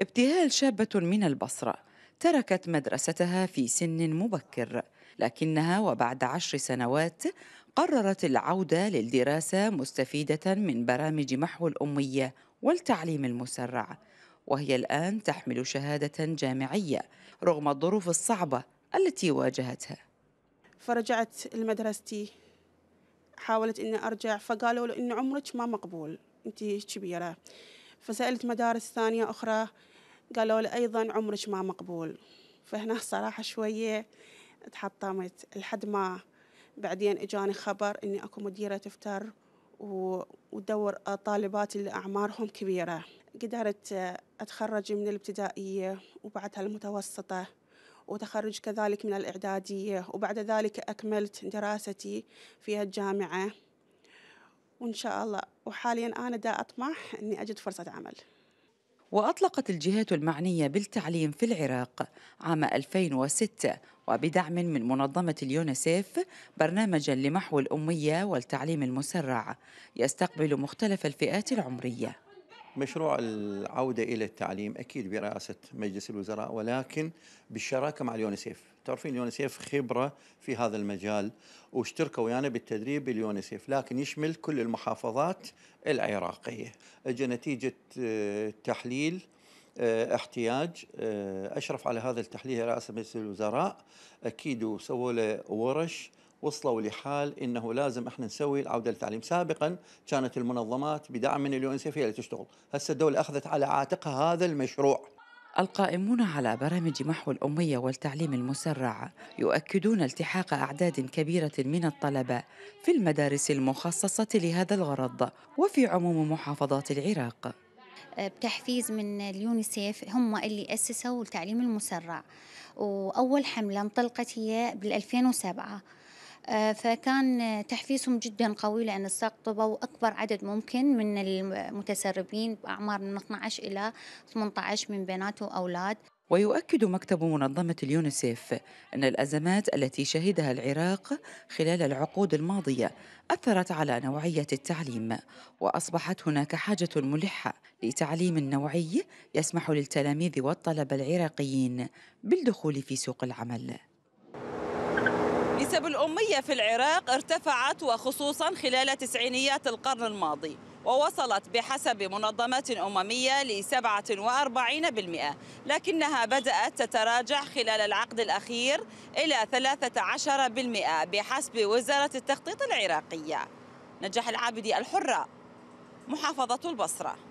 ابتهال شابة من البصرة تركت مدرستها في سن مبكر لكنها وبعد عشر سنوات قررت العودة للدراسة مستفيدة من برامج محو الأمية والتعليم المسرع وهي الآن تحمل شهادة جامعية رغم الظروف الصعبة التي واجهتها فرجعت لمدرستي حاولت اني ارجع فقالوا له ان عمرك ما مقبول انت كبيره فسألت مدارس ثانية أخرى قالوا لي أيضا عمرك ما مقبول فهنا صراحة شوية تحطمت لحد ما بعدين إجاني خبر إني أكو مديرة تفتر ودور طالبات اللي أعمارهم كبيرة قدرت أتخرج من الابتدائية وبعدها المتوسطة وتخرج كذلك من الإعدادية وبعد ذلك أكملت دراستي في الجامعة وإن شاء الله وحاليا أنا دا أطمح أني أجد فرصة عمل وأطلقت الجهات المعنية بالتعليم في العراق عام 2006 وبدعم من منظمة اليونيسيف برنامجا لمحو الأمية والتعليم المسرع يستقبل مختلف الفئات العمرية مشروع العودة إلى التعليم أكيد برئاسة مجلس الوزراء ولكن بالشراكة مع اليونيسيف تعرفين اليونيسيف خبرة في هذا المجال واشتركوا ويانا يعني بالتدريب اليونيسيف لكن يشمل كل المحافظات العراقية اجى نتيجة آه، تحليل آه، احتياج آه، اشرف على هذا التحليل رئاسه مجلس الوزراء اكيد وسووا له ورش وصلوا لحال انه لازم احنا نسوي العوده للتعليم، سابقا كانت المنظمات بدعم من اليونسيف هي اللي تشتغل، هسه الدوله اخذت على عاتقها هذا المشروع. القائمون على برامج محو الأمية والتعليم المسرع يؤكدون التحاق أعداد كبيرة من الطلبة في المدارس المخصصة لهذا الغرض وفي عموم محافظات العراق. أه، بتحفيز من اليونيسيف هم اللي أسسوا التعليم المسرع وأول حملة انطلقت هي بال 2007 آه، فكان تحفيزهم جدا قوي لأن استقطبوا أكبر عدد ممكن من المتسربين بأعمار من 12 إلى 18 من بنات وأولاد ويؤكد مكتب منظمة اليونيسيف أن الأزمات التي شهدها العراق خلال العقود الماضية أثرت على نوعية التعليم وأصبحت هناك حاجة ملحة لتعليم نوعي يسمح للتلاميذ والطلبة العراقيين بالدخول في سوق العمل نسب الأمية في العراق ارتفعت وخصوصا خلال تسعينيات القرن الماضي ووصلت بحسب منظمات أممية ل 47% لكنها بدأت تتراجع خلال العقد الأخير إلى 13% بحسب وزارة التخطيط العراقية نجاح العابدي الحرة محافظة البصره